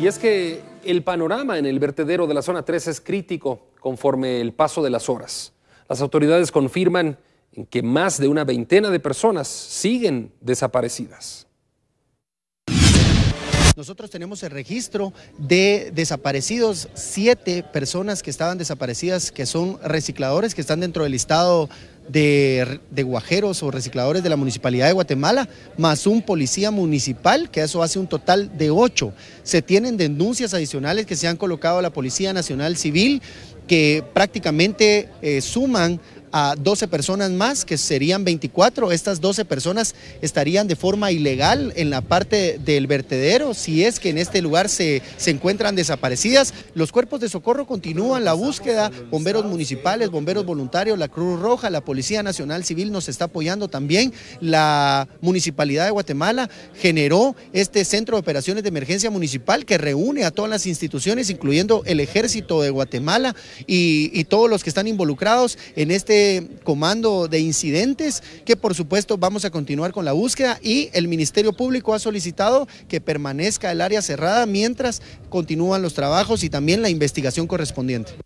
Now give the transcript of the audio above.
Y es que el panorama en el vertedero de la zona 3 es crítico conforme el paso de las horas. Las autoridades confirman que más de una veintena de personas siguen desaparecidas. Nosotros tenemos el registro de desaparecidos, siete personas que estaban desaparecidas, que son recicladores, que están dentro del listado de, guajeros o recicladores de la Municipalidad de Guatemala, más un policía municipal, que eso hace un total de ocho. Se tienen denuncias adicionales que se han colocado a la Policía Nacional Civil, que prácticamente eh, suman a 12 personas más, que serían 24. Estas 12 personas estarían de forma ilegal en la parte del vertedero, si es que en este lugar se, se encuentran desaparecidas. Los cuerpos de socorro continúan la búsqueda, bomberos municipales, bomberos voluntarios, la Cruz Roja, la Policía Nacional Civil nos está apoyando también. La Municipalidad de Guatemala generó este Centro de Operaciones de Emergencia Municipal que reúne a todas las instituciones, incluyendo el Ejército de Guatemala y todos los que están involucrados en este comando de incidentes, que por supuesto vamos a continuar con la búsqueda y el Ministerio Público ha solicitado que permanezca el área cerrada mientras continúan los trabajos y también la investigación correspondiente.